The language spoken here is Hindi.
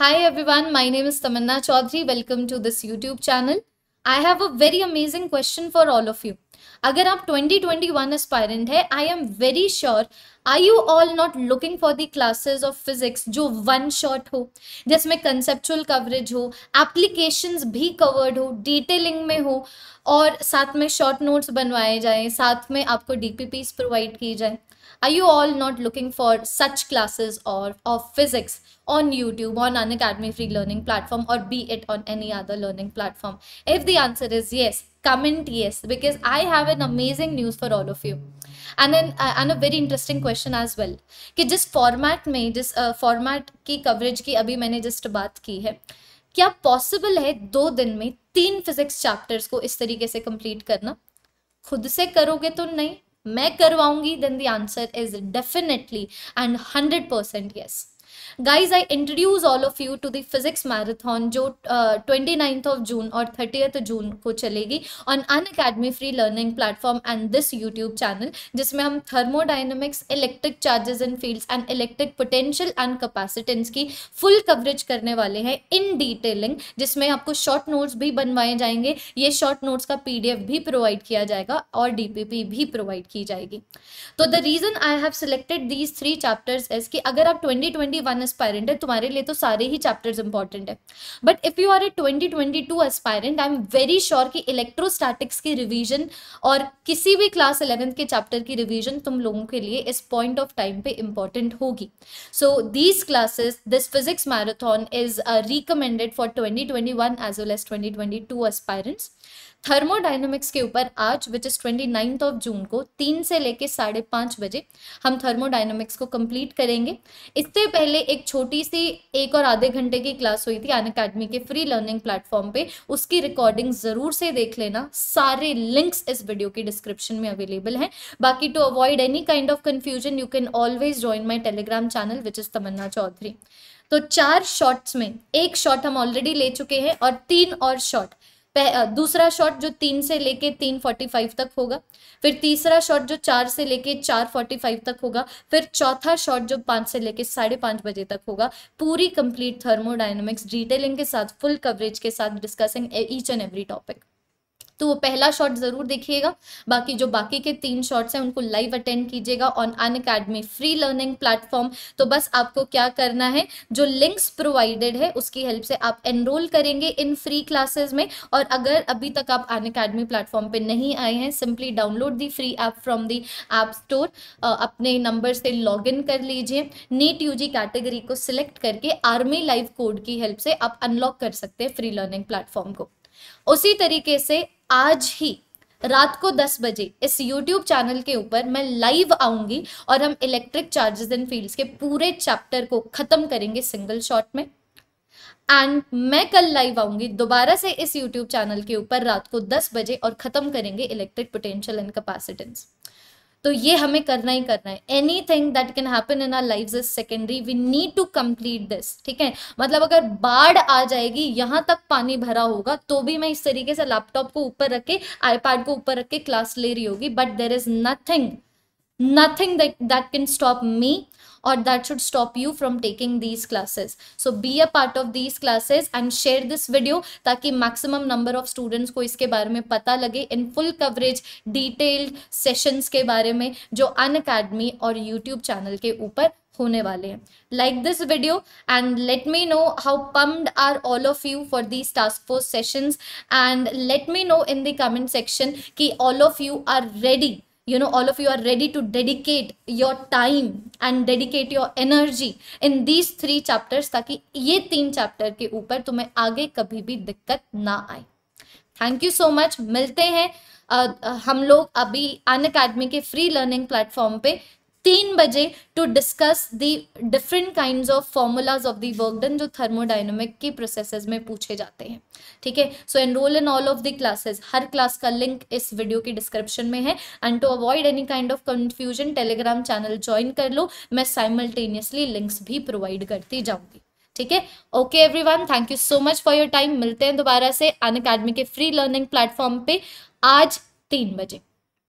Hi everyone, my name is Tamanna Chaudhary. Welcome to this YouTube channel. I have a very amazing question for all of you. अगर आप 2021 एस्पायरेंट है I am very sure I you all not looking for the classes of physics जो वन शॉट हो जिसमें कंसेप्चुअल कवरेज हो एप्लीकेशंस भी कवर्ड हो डिटेलिंग में हो और साथ में शॉर्ट नोट्स बनवाए जाएं साथ में आपको डीपीपीस प्रोवाइड किए जाएं Are you all not looking for such classes or of physics on YouTube, on an Academy free learning platform or be it on any other learning platform? If the answer is yes, comment yes because I have an amazing news for all of you. And an and a very interesting question as well कि जिस फॉर्मेट में जिस फॉर्मेट uh, की कवरेज की अभी मैंने जस्ट बात की है क्या पॉसिबल है दो दिन में तीन फिजिक्स चैप्टर्स को इस तरीके से कंप्लीट करना खुद से करोगे तो नहीं मैं करवाऊंगी then the answer is definitely and hundred percent yes guys I introduce all of you to the physics marathon जो ट्वेंटी नाइन्थ ऑफ जून और थर्टीथ जून को चलेगी on Unacademy free learning platform and this YouTube channel जिसमें हम thermodynamics electric charges in fields and electric potential and capacitance की फुल कवरेज करने वाले हैं इन डिटेलिंग जिसमें आपको शॉर्ट नोट्स भी बनवाए जाएंगे ये शॉर्ट नोट्स का पीडीएफ भी प्रोवाइड किया जाएगा और डीपीपी भी प्रोवाइड की जाएगी तो the reason I have selected these three chapters is कि अगर आप ट्वेंटी ऑलरेडी वन एस्पायरेंट है तुम्हारे लिए तो सारे ही चैप्टर्स इंपॉर्टेंट है but if you are a twenty twenty two aspirant I am very sure कि इलेक्ट्रोस्टैटिक्स की रिविजन और किसी भी क्लास इलेवेंथ के चैप्टर की रिविजन तुम लोगों के लिए इस पॉइंट ऑफ टाइम पे इंपॉर्टेंट होगी so these classes this physics marathon is recommended for twenty twenty one as well as twenty twenty two aspirants thermodynamics के ऊपर आज which is twenty ninth of June को तीन से लेके साढ़े पांच बजे हम थर्मोडाइनमिक्स को कंप्लीट करेंगे इससे पहले पहले एक छोटी सी एक और आधे घंटे की क्लास हुई थी अन अकेडमी के फ्री लर्निंग प्लेटफॉर्म पे उसकी रिकॉर्डिंग ज़रूर से देख लेना सारे लिंक्स इस वीडियो के डिस्क्रिप्शन में अवेलेबल हैं बाकी to avoid any kind of confusion you can always join my Telegram channel which is Tamanna Chaudhary तो चार शॉर्ट्स में एक शॉर्ट हम ऑलरेडी ले चुके हैं और तीन और शॉर्ट दूसरा शॉट जो तीन से लेके तीन फोर्टी फाइव तक होगा फिर तीसरा शॉट जो चार से लेके चार फोर्टी फाइव तक होगा फिर चौथा शॉट जो पाँच से लेके साढ़े पाँच बजे तक होगा पूरी कंप्लीट थर्मोडाइनमिक्स डिटेलिंग के साथ फुल कवरेज के साथ discussing each and every topic तो वो पहला शॉट ज़रूर देखिएगा बाकी जो बाकी के तीन शॉट्स हैं उनको लाइव अटेंड कीजिएगा on Unacademy free learning platform तो बस आपको क्या करना है जो लिंक्स प्रोवाइडेड है उसकी हेल्प से आप एनरोल करेंगे इन फ्री क्लासेस में और अगर अभी तक आप अन अकेडमी प्लेटफॉर्म पर नहीं आए हैं simply download the free app from the app store अपने नंबर से लॉग इन कर लीजिए नीट यू कैटेगरी को सिलेक्ट करके आर्मी लाइव कोड की हेल्प से आप अनलॉक कर सकते हैं फ्री लर्निंग प्लेटफॉर्म को उसी तरीके से आज ही रात को 10 बजे इस YouTube चैनल के ऊपर मैं लाइव आऊंगी और हम इलेक्ट्रिक चार्जेस एंड फील्ड्स के पूरे चैप्टर को ख़त्म करेंगे सिंगल शॉट में एंड मैं कल लाइव आऊंगी दोबारा से इस YouTube चैनल के ऊपर रात को 10 बजे और ख़त्म करेंगे इलेक्ट्रिक पोटेंशियल एंड कैपेसिटेंस तो ये हमें करना ही करना है anything that can happen in our life is secondary we need to complete this ठीक है मतलब अगर बाढ़ आ जाएगी यहाँ तक पानी भरा होगा तो भी मैं इस तरीके से लैपटॉप को ऊपर रख के आईपैड को ऊपर रख के क्लास ले रही होगी but there is nothing nothing that, that can stop me or that should stop you from taking these classes so be a part of these classes and share this video taki maximum number of students ko iske bare mein pata lage in full coverage detailed sessions ke bare mein jo Unacademy और यूट्यूब चैनल के ऊपर होने वाले हैं like this video and let me know how pumped are all of you for these task force sessions and let me know in the comment section कि all of you are ready you know all of you are ready to dedicate your time and dedicate your energy in these three chapters taki ye teen chapter के ऊपर तुम्हें आगे कभी भी दिक्कत ना आए थैंक यू सो मच मिलते हैं uh, हम लोग अभी Unacademy ke free learning platform pe तीन बजे to discuss the different kind of formulas of the work done जो थर्मोडाइनमिक की प्रोसेस में पूछे जाते हैं ठीक है so enrol in all of the classes हर क्लास का लिंक इस वीडियो की डिस्क्रिप्शन में है and to avoid any kind of confusion Telegram channel join कर लो मैं साइमल्टेनियसली लिंक्स भी प्रोवाइड करती जाऊंगी ठीक है okay everyone thank you so much for your time मिलते हैं दोबारा से अन अकेडमी के फ्री लर्निंग प्लेटफॉर्म पे आज तीन बजे